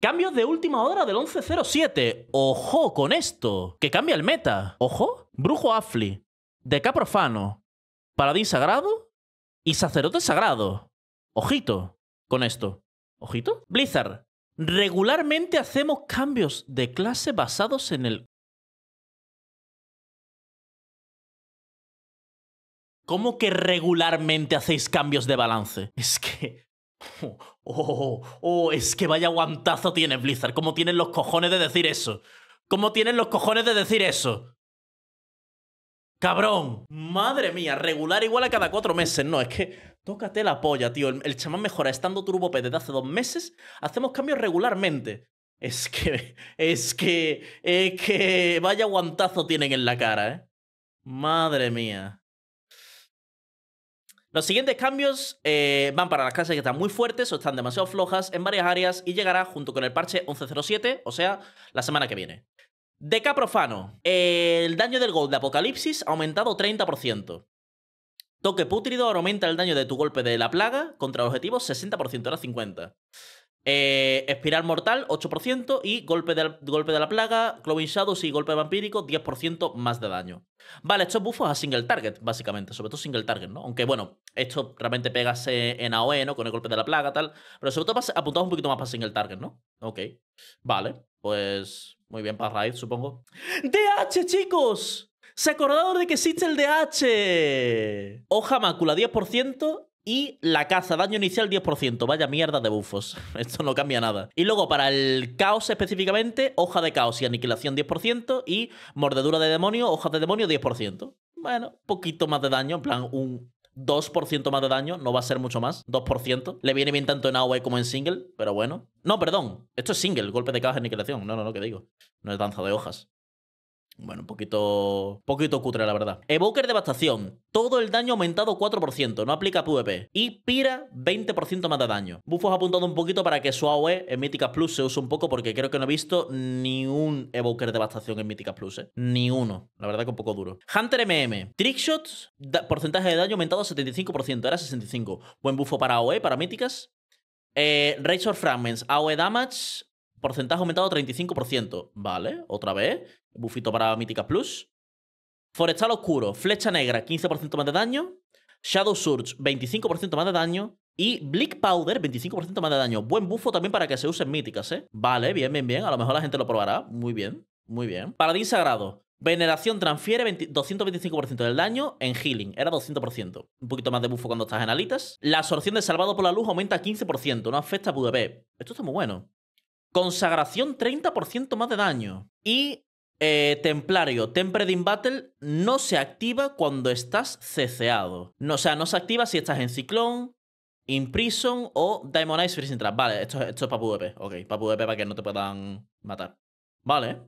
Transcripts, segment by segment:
Cambios de última hora del 11.07. Ojo con esto. Que cambia el meta. Ojo. Brujo Afli. Deca Profano. Paladín Sagrado. Y Sacerdote Sagrado. Ojito con esto. Ojito. Blizzard. Regularmente hacemos cambios de clase basados en el... ¿Cómo que regularmente hacéis cambios de balance? Es que... Oh, oh, oh, es que vaya guantazo tienes, Blizzard. ¿Cómo tienen los cojones de decir eso? ¿Cómo tienen los cojones de decir eso? Cabrón, madre mía, regular igual a cada cuatro meses. No, es que tócate la polla, tío. El, chamán mejora estando P desde hace dos meses. Hacemos cambios regularmente. Es que, es que, es que, vaya guantazo tienen en la cara, ¿eh? Madre mía. Los siguientes cambios eh, van para las clases que están muy fuertes o están demasiado flojas en varias áreas y llegará junto con el parche 1107, o sea, la semana que viene. Deca Profano. El daño del gol de Apocalipsis ha aumentado 30%. Toque Pútrido aumenta el daño de tu golpe de la plaga contra objetivos 60%, ahora 50%. Eh, Espiral Mortal, 8%, y golpe de, la, golpe de la Plaga, cloven Shadows y Golpe Vampírico, 10% más de daño. Vale, estos buffos a single target, básicamente, sobre todo single target, ¿no? Aunque bueno, esto realmente pegase eh, en AOE, ¿no? Con el golpe de la Plaga, tal, pero sobre todo apuntado un poquito más para single target, ¿no? Ok, vale, pues muy bien para Raid, supongo. ¡DH, chicos! ¿Se acordaron de que existe el DH? Hoja mácula, 10% y la caza, daño inicial 10%. Vaya mierda de bufos. Esto no cambia nada. Y luego para el caos específicamente, hoja de caos y aniquilación 10%. Y mordedura de demonio, hoja de demonio 10%. Bueno, poquito más de daño, en plan un 2% más de daño, no va a ser mucho más, 2%. Le viene bien tanto en AOE como en single, pero bueno. No, perdón, esto es single, golpe de caos y aniquilación. No, no, no, que digo. No es danza de hojas. Bueno, un poquito, poquito cutre, la verdad. Evoker Devastación. Todo el daño aumentado 4%, no aplica PvP. Y Pira, 20% más de daño. Buffos apuntado un poquito para que su AOE en Míticas Plus se use un poco, porque creo que no he visto ni un Evoker Devastación en Míticas Plus, ¿eh? Ni uno. La verdad que un poco duro. Hunter MM. Trickshot. porcentaje de daño aumentado 75%, era 65. Buen buffo para AOE, para Míticas. Eh, Razor Fragments, AOE Damage, porcentaje aumentado 35%. Vale, otra vez. Bufito para Míticas Plus. Forestal Oscuro, Flecha Negra, 15% más de daño. Shadow Surge, 25% más de daño. Y Bleak Powder, 25% más de daño. Buen bufo también para que se usen míticas, ¿eh? Vale, bien, bien, bien. A lo mejor la gente lo probará. Muy bien, muy bien. paradis Sagrado. Veneración transfiere 225% del daño en healing. Era 200%. Un poquito más de bufo cuando estás en alitas. La absorción de salvado por la luz aumenta 15%. No afecta a PvP. Esto está muy bueno. Consagración 30% más de daño. Y eh, templario, Tempered Battle no se activa cuando estás ceceado. o sea, no se activa si estás en Ciclón, Imprison o Demonize Freezing Trap. Vale, esto, es para PvP. Ok, para PvP para que no te puedan matar. Vale.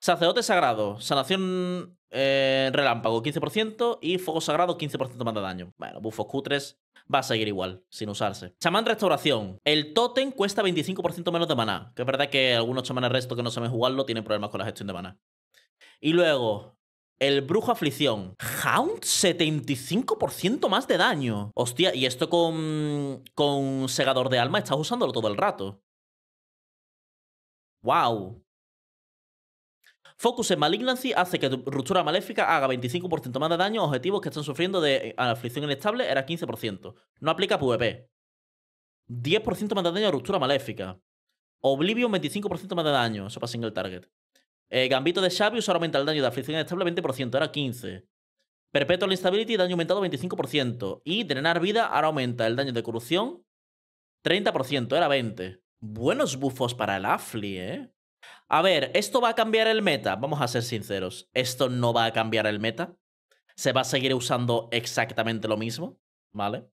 Sacerdote Sagrado. Sanación eh, relámpago 15% y fuego sagrado 15% más de daño. Bueno, bufos cutres va a seguir igual, sin usarse. Chamán restauración. El Totem cuesta 25% menos de maná. Que es verdad que algunos chamanes restos que no saben jugarlo tienen problemas con la gestión de maná. Y luego, el brujo aflicción. Hound, 75% más de daño. Hostia, y esto con, con segador de alma estás usándolo todo el rato. ¡Wow! Focus en Malignancy hace que tu ruptura maléfica haga 25% más de daño a objetivos que están sufriendo de eh, aflicción inestable, era 15%. No aplica PvP. 10% más de daño a ruptura maléfica. Oblivion 25% más de daño, eso para el target. Eh, Gambito de ahora aumenta el daño de aflicción inestable 20%, era 15%. Perpetual Instability, daño aumentado 25%. Y Drenar Vida ahora aumenta el daño de corrupción 30%, era 20%. Buenos bufos para el Afli, ¿eh? A ver, ¿esto va a cambiar el meta? Vamos a ser sinceros, esto no va a cambiar el meta. Se va a seguir usando exactamente lo mismo, ¿vale?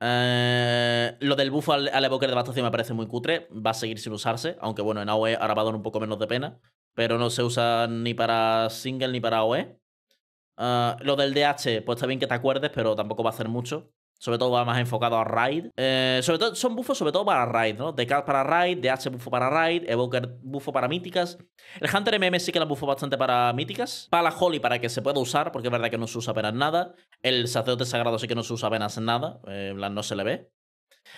Eh, lo del buff al, al evoker de Bastación me parece muy cutre, va a seguir sin usarse, aunque bueno, en AOE ahora va a dar un poco menos de pena, pero no se usa ni para single ni para AOE. Eh, lo del DH, pues está bien que te acuerdes, pero tampoco va a hacer mucho. Sobre todo va más enfocado a Raid. Eh, sobre todo son buffos sobre todo para Raid, ¿no? De para Raid, de H buffo para Raid, Evoker buffo para míticas. El Hunter MM sí que la buffo bastante para míticas. Para Holly Holy para que se pueda usar, porque es verdad que no se usa apenas nada. El Sacerdote Sagrado sí que no se usa apenas nada. Eh, en plan, no se le ve.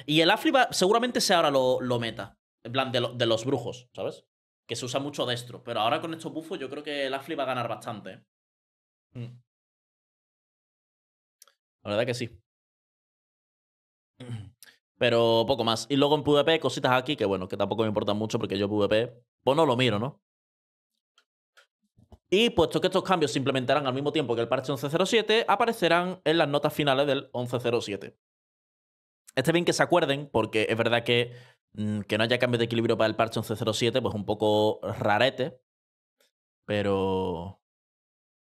Y el va seguramente se ahora lo, lo meta. En plan, de, los brujos, ¿sabes? Que se usa mucho destro. Pero ahora con estos buffos yo creo que el afli va a ganar bastante. Mm. La verdad que sí. Pero poco más. Y luego en PvP, cositas aquí que bueno, que tampoco me importan mucho porque yo PvP, pues no lo miro, ¿no? Y puesto que estos cambios se implementarán al mismo tiempo que el parche 1107, aparecerán en las notas finales del 1107. Este bien que se acuerden, porque es verdad que mm, que no haya cambios de equilibrio para el parche 1107, pues un poco rarete. Pero.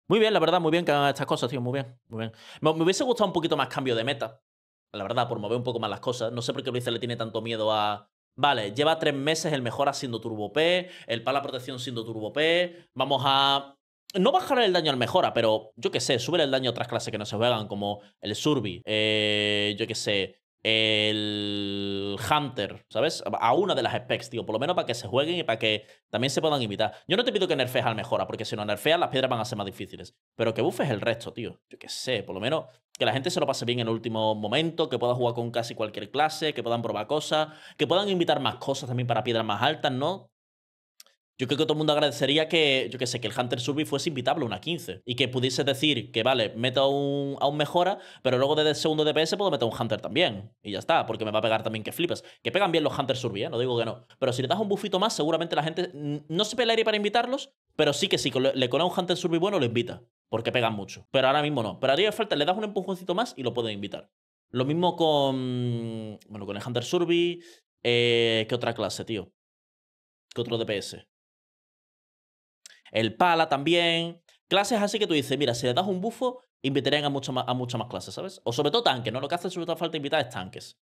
Muy bien, la verdad, muy bien que hagan estas cosas, tío, muy bien, muy bien. me hubiese gustado un poquito más cambio de meta la verdad, por mover un poco más las cosas. No sé por qué Blizzard le tiene tanto miedo a. Vale, lleva tres meses el mejora siendo Turbo P, el pala protección siendo Turbo P. Vamos a. No bajar el daño al mejora, pero yo qué sé, sube el daño a otras clases que no se juegan, como el Surby, eh, yo qué sé, el Hunter, ¿sabes? A una de las specs, tío, por lo menos para que se jueguen y para que también se puedan invitar Yo no te pido que nerfees al mejora, porque si no nerfeas las piedras van a ser más difíciles, pero que bufes el resto, tío. Yo qué sé, por lo menos que la gente se lo pase bien en el último momento, que pueda jugar con casi cualquier clase, que puedan probar cosas, que puedan invitar más cosas también para piedras más altas, ¿no? Yo creo que todo el mundo agradecería que, yo que sé, que el Hunter Surby fuese invitable una 15 y que pudiese decir que, vale, meto a un, a mejora, pero luego desde el segundo DPS puedo meter un Hunter también. Y ya está, porque me va a pegar también que flipas. Que pegan bien los Hunter Survey, ¿eh? no digo que no. Pero si le das un buffito más, seguramente la gente no se pelearía para invitarlos, pero sí que si le cola un Hunter Surby bueno, lo invita, porque pegan mucho. Pero ahora mismo no. Pero haría falta, le das un empujoncito más y lo pueden invitar. Lo mismo con. Bueno, con el Hunter Survey. Eh, ¿Qué otra clase, tío? ¿Qué otro DPS? el pala también. Clases así que tú dices, mira, si le das un bufo, invitarían a, mucho más, a muchas más clases, ¿sabes? O sobre todo tanques, ¿no? Lo que hace sobre todo falta invitar es tanques.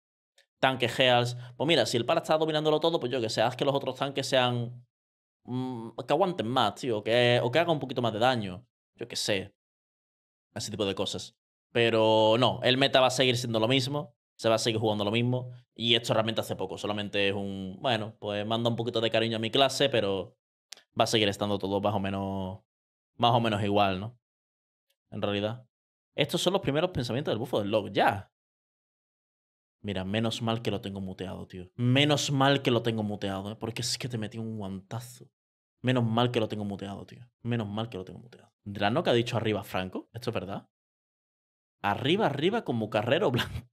Tanques, heals. Pues mira, si el pala está dominándolo todo, pues yo que sé, haz que los otros tanques sean. Mm, que aguanten más, tío. o que haga un poquito más de daño. Yo que sé. Ese tipo de cosas. Pero no, el meta va a seguir siendo lo mismo. Se va a seguir jugando lo mismo. Y esto realmente hace poco. Solamente es un. Bueno, pues manda un poquito de cariño a mi clase, pero va a seguir estando todo más o menos, más o menos igual, ¿no? En realidad. Estos son los primeros pensamientos del bufo del log, ya. Mira, menos mal que lo tengo muteado, tío. Menos mal que lo tengo muteado, ¿eh? porque es que te metí un guantazo. Menos mal que lo tengo muteado, tío. Menos mal que lo tengo muteado. Drano que ha dicho arriba Franco, esto es verdad. Arriba, arriba como carrero blanco.